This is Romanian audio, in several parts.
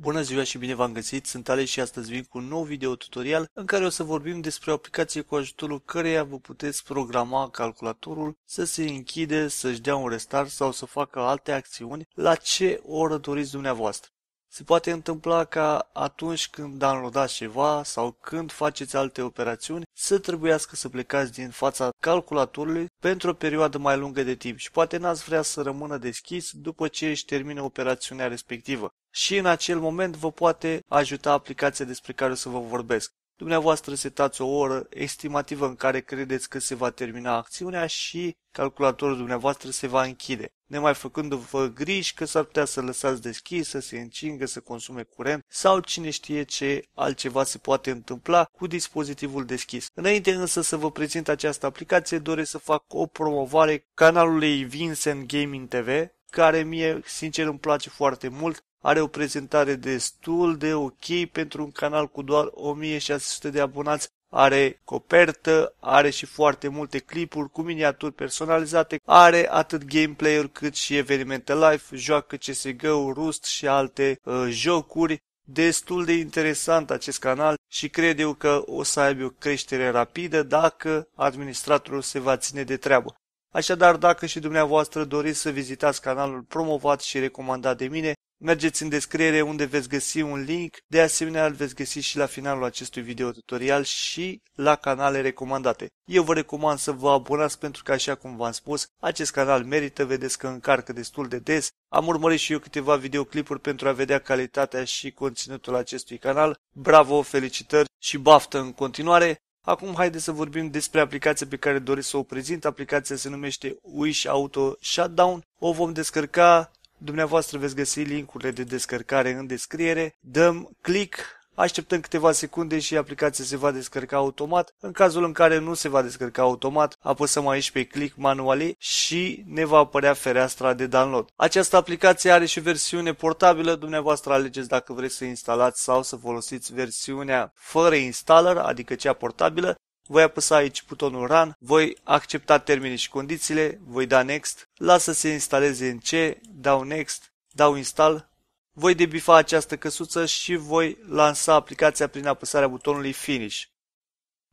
Bună ziua și bine v-am găsit, sunt Ale și astăzi vin cu un nou video tutorial în care o să vorbim despre o aplicație cu ajutorul căreia vă puteți programa calculatorul să se închide, să-și dea un restart sau să facă alte acțiuni la ce oră doriți dumneavoastră. Se poate întâmpla ca atunci când downloadați ceva sau când faceți alte operațiuni să trebuiască să plecați din fața calculatorului pentru o perioadă mai lungă de timp și poate n-ați vrea să rămână deschis după ce își termină operațiunea respectivă. Și în acel moment vă poate ajuta aplicația despre care o să vă vorbesc. Dumneavoastră setați o oră estimativă în care credeți că se va termina acțiunea și calculatorul dumneavoastră se va închide, nemai făcându-vă griji că s-ar putea să lăsați deschis, să se încingă, să consume curent sau cine știe ce altceva se poate întâmpla cu dispozitivul deschis. Înainte însă să vă prezint această aplicație, doresc să fac o promovare canalului Vincent Gaming TV, care mie, sincer, îmi place foarte mult. Are o prezentare destul de ok pentru un canal cu doar 1600 de abonați. Are copertă, are și foarte multe clipuri cu miniaturi personalizate, are atât gameplay-uri cât și evenimente live, joacă CSGO, Rust și alte uh, jocuri destul de interesant acest canal și cred eu că o să aibă o creștere rapidă dacă administratorul se va ține de treabă. Așadar, dacă și dumneavoastră doriți să vizitați canalul promovat și recomandat de mine, Mergeți în descriere unde veți găsi un link, de asemenea îl veți găsi și la finalul acestui video tutorial și la canale recomandate. Eu vă recomand să vă abonați pentru că, așa cum v-am spus, acest canal merită, vedeți că încarcă destul de des. Am urmărit și eu câteva videoclipuri pentru a vedea calitatea și conținutul acestui canal. Bravo, felicitări și baftă în continuare! Acum haideți să vorbim despre aplicația pe care doresc să o prezint. Aplicația se numește Wish Auto Shutdown. O vom descărca Dumneavoastră veți găsi linkurile de descărcare în descriere. Dăm click Așteptăm câteva secunde și aplicația se va descărca automat. În cazul în care nu se va descărca automat, apăsăm aici pe click manuale și ne va apărea fereastra de download. Această aplicație are și versiune portabilă, dumneavoastră alegeți dacă vreți să instalați sau să folosiți versiunea fără installer, adică cea portabilă voi apăsa aici butonul Run, voi accepta termenii și condițiile, voi da Next, lasă să se instaleze în C, dau Next, dau Install, voi debifa această căsuță și voi lansa aplicația prin apăsarea butonului Finish.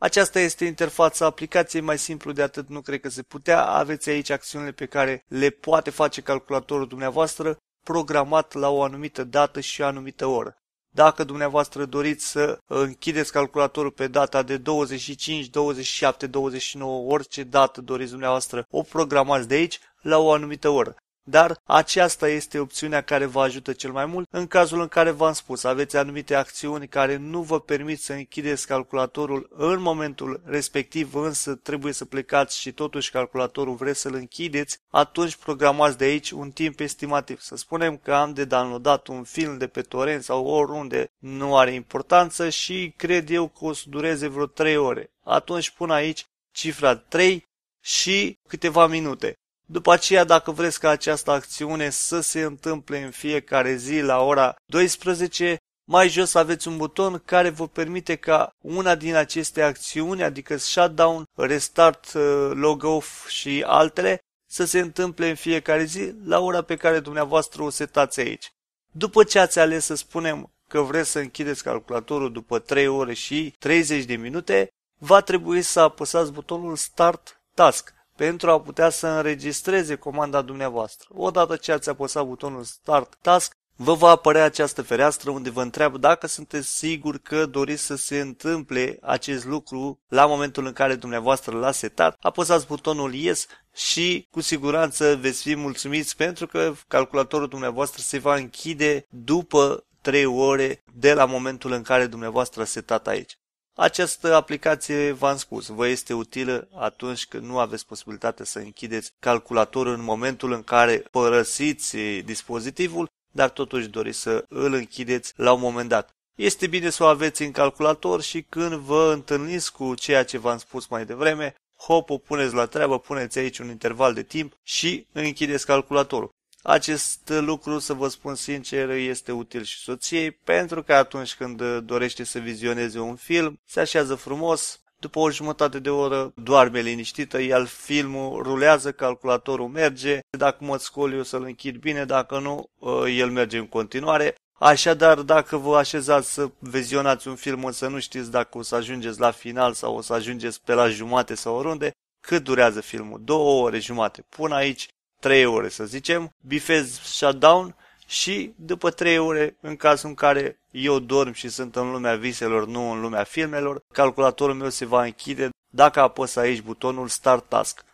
Aceasta este interfața aplicației, mai simplu de atât nu cred că se putea, aveți aici acțiunile pe care le poate face calculatorul dumneavoastră, programat la o anumită dată și o anumită oră. Dacă dumneavoastră doriți să uh, închideți calculatorul pe data de 25, 27, 29, orice dată doriți dumneavoastră, o programați de aici la o anumită oră dar aceasta este opțiunea care vă ajută cel mai mult în cazul în care v-am spus aveți anumite acțiuni care nu vă permit să închideți calculatorul în momentul respectiv, însă trebuie să plecați și totuși calculatorul vreți să-l închideți, atunci programați de aici un timp estimativ. Să spunem că am de downloadat un film de pe torrent sau oriunde nu are importanță și cred eu că o să dureze vreo 3 ore. Atunci pun aici cifra 3 și câteva minute. După aceea, dacă vreți ca această acțiune să se întâmple în fiecare zi la ora 12, mai jos aveți un buton care vă permite ca una din aceste acțiuni, adică shutdown, restart, uh, log off și altele, să se întâmple în fiecare zi la ora pe care dumneavoastră o setați aici. După ce ați ales să spunem că vreți să închideți calculatorul după 3 ore și 30 de minute, va trebui să apăsați butonul Start Task pentru a putea să înregistreze comanda dumneavoastră. Odată ce ați apăsat butonul Start Task, vă va apărea această fereastră unde vă întreabă dacă sunteți sigur că doriți să se întâmple acest lucru la momentul în care dumneavoastră l a setat. Apăsați butonul Yes și cu siguranță veți fi mulțumiți pentru că calculatorul dumneavoastră se va închide după 3 ore de la momentul în care dumneavoastră a setat aici. Această aplicație, v-am spus, vă este utilă atunci când nu aveți posibilitatea să închideți calculatorul în momentul în care părăsiți dispozitivul, dar totuși doriți să îl închideți la un moment dat. Este bine să o aveți în calculator și când vă întâlniți cu ceea ce v-am spus mai devreme, hop, o puneți la treabă, puneți aici un interval de timp și închideți calculatorul. Acest lucru, să vă spun sincer, este util și soției, pentru că atunci când dorește să vizioneze un film, se așează frumos, după o jumătate de oră doarme liniștită, iar filmul rulează, calculatorul merge, dacă mă scol eu să-l închid bine, dacă nu, el merge în continuare. Așadar, dacă vă așezați să vizionați un film, să nu știți dacă o să ajungeți la final sau o să ajungeți pe la jumate sau oriunde, cât durează filmul? Două ore jumate. Pun aici 3 ore, să zicem, bifez shutdown și după 3 ore, în cazul în care eu dorm și sunt în lumea viselor, nu în lumea filmelor, calculatorul meu se va închide dacă apăs aici butonul Start Task.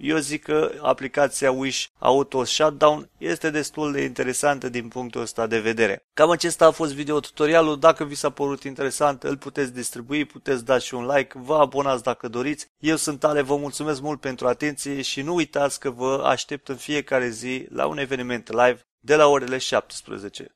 Eu zic că aplicația Wish Auto Shutdown este destul de interesantă din punctul ăsta de vedere. Cam acesta a fost video tutorialul. Dacă vi s-a părut interesant, îl puteți distribui, puteți da și un like, vă abonați dacă doriți. Eu sunt Ale, vă mulțumesc mult pentru atenție și nu uitați că vă aștept în fiecare zi la un eveniment live de la orele 17.